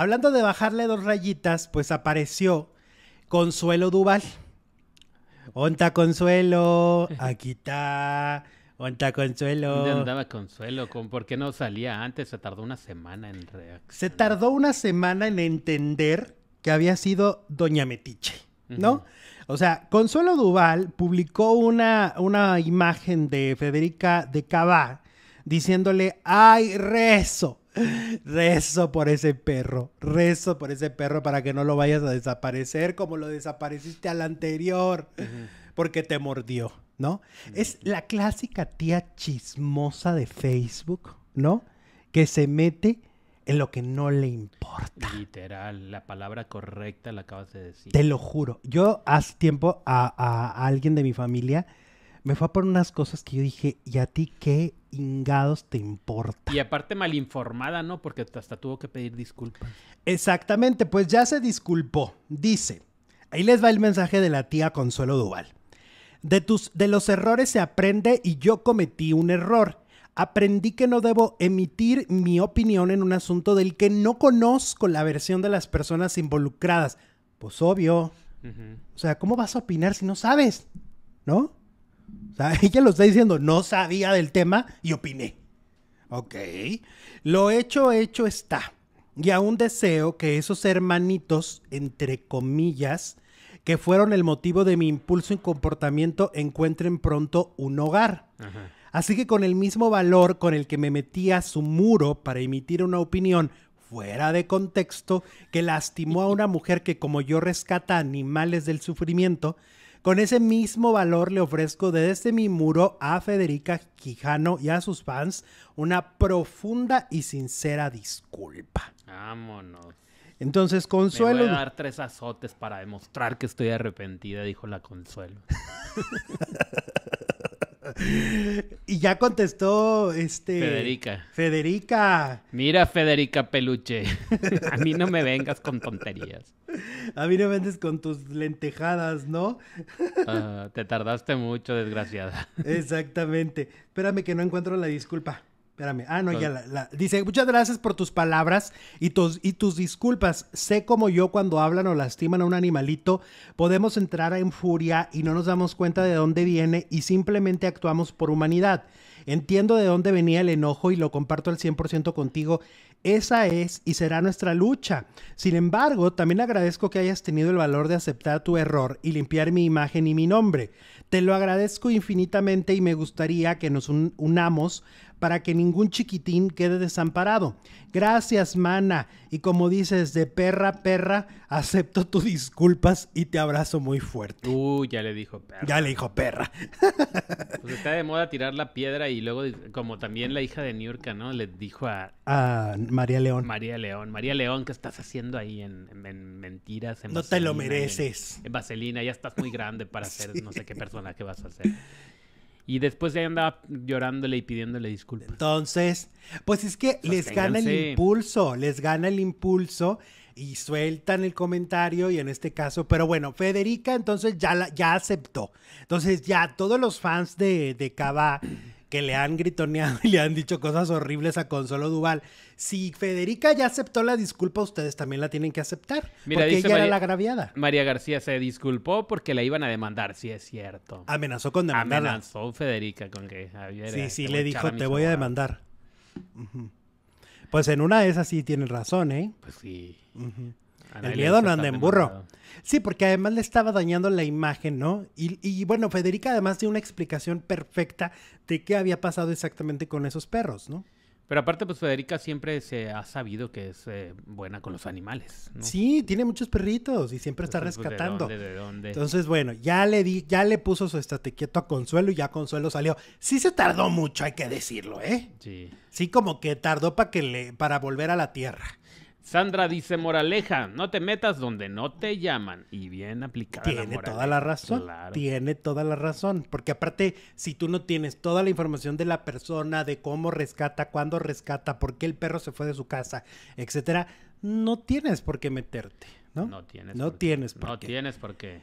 Hablando de bajarle dos rayitas, pues apareció Consuelo Duval. Onta Consuelo, aquí está. Onta Consuelo. ¿Dónde andaba Consuelo? ¿Con ¿Por qué no salía antes? Se tardó una semana en reaccionar. Se tardó una semana en entender que había sido Doña Metiche, ¿no? O sea, Consuelo Duval publicó una, una imagen de Federica de Cabá diciéndole, ay, rezo, Rezo por ese perro, rezo por ese perro para que no lo vayas a desaparecer como lo desapareciste al anterior, porque te mordió, ¿no? Es la clásica tía chismosa de Facebook, ¿no? Que se mete en lo que no le importa. Literal, la palabra correcta la acabas de decir. Te lo juro. Yo hace tiempo a alguien de mi familia me fue por unas cosas que yo dije, ¿y a ti qué ingados te importa? Y aparte mal informada, ¿no? Porque hasta tuvo que pedir disculpas. Exactamente, pues ya se disculpó. Dice, ahí les va el mensaje de la tía Consuelo Duval. De, tus, de los errores se aprende y yo cometí un error. Aprendí que no debo emitir mi opinión en un asunto del que no conozco la versión de las personas involucradas. Pues obvio. O sea, ¿cómo vas a opinar si no sabes? ¿No? ella lo está diciendo, no sabía del tema y opiné. Ok. Lo hecho, hecho está. Y aún deseo que esos hermanitos, entre comillas, que fueron el motivo de mi impulso y comportamiento, encuentren pronto un hogar. Así que con el mismo valor con el que me metí a su muro para emitir una opinión fuera de contexto que lastimó a una mujer que como yo rescata animales del sufrimiento, con ese mismo valor le ofrezco desde mi muro a Federica Quijano y a sus fans una profunda y sincera disculpa. Vámonos. Entonces, Consuelo. Me voy a dar tres azotes para demostrar que estoy arrepentida, dijo la Consuelo. ya contestó este. Federica. Federica. Mira, Federica Peluche. A mí no me vengas con tonterías. A mí no me vendes con tus lentejadas, ¿no? Ah, te tardaste mucho, desgraciada. Exactamente. Espérame que no encuentro la disculpa. Ah, no, ya la, Dice, muchas gracias por tus palabras y tus, y tus disculpas. Sé como yo cuando hablan o lastiman a un animalito, podemos entrar en furia y no nos damos cuenta de dónde viene y simplemente actuamos por humanidad. Entiendo de dónde venía el enojo y lo comparto al 100% contigo. Esa es y será nuestra lucha. Sin embargo, también agradezco que hayas tenido el valor de aceptar tu error y limpiar mi imagen y mi nombre. Te lo agradezco infinitamente y me gustaría que nos unamos para que ningún chiquitín quede desamparado. Gracias, mana. Y como dices, de perra, perra, acepto tus disculpas y te abrazo muy fuerte. Uy, ya le dijo perra. Ya le dijo perra. Pues está de moda tirar la piedra y luego, como también la hija de Niurka, ¿no? Le dijo a... A María León. María León. María León, ¿qué estás haciendo ahí en, mentiras? no te lo mereces. En, vaselina, ya estás muy grande para ser no sé qué personaje vas a ser. Y después de ahí andaba llorándole y pidiéndole disculpas. Entonces, pues es que pues les gana el impulso, les gana el impulso y sueltan el comentario y en este caso, pero bueno, Federica entonces ya, ya aceptó. Entonces ya todos los fans de, de Cava que le han gritoneado y le han dicho cosas horribles a Consuelo Duval. Si Federica ya aceptó la disculpa, ustedes también la tienen que aceptar. porque ella era la agraviada. María García se disculpó porque la iban a demandar, sí es cierto. Amenazó con demandarla. Amenazó Federica con que Javier. Sí, sí, le dijo, te voy a demandar. Pues en una de esas sí tienen razón, ¿eh? Pues sí. El miedo no anda en burro. Sí, porque además le estaba dañando la imagen, ¿no? Y, y, bueno, Federica además dio una explicación perfecta de qué había pasado exactamente con esos perros, ¿no? Pero aparte, pues Federica siempre se ha sabido que es eh, buena con los animales. ¿no? Sí, tiene muchos perritos y siempre está pues, rescatando. Entonces, bueno, ya le di, ya le puso su estate a Consuelo y ya Consuelo salió. Sí se tardó mucho, hay que decirlo, ¿eh? Sí. Sí, como que tardó para que le, para volver a la tierra. Sandra dice, moraleja, no te metas donde no te llaman. Y bien aplicada. Tiene toda la razón. Tiene toda la razón. Porque aparte, si tú no tienes toda la información de la persona, de cómo rescata, cuándo rescata, por qué el perro se fue de su casa, etcétera, no tienes por qué meterte. ¿no? No tienes por qué. No tienes por qué.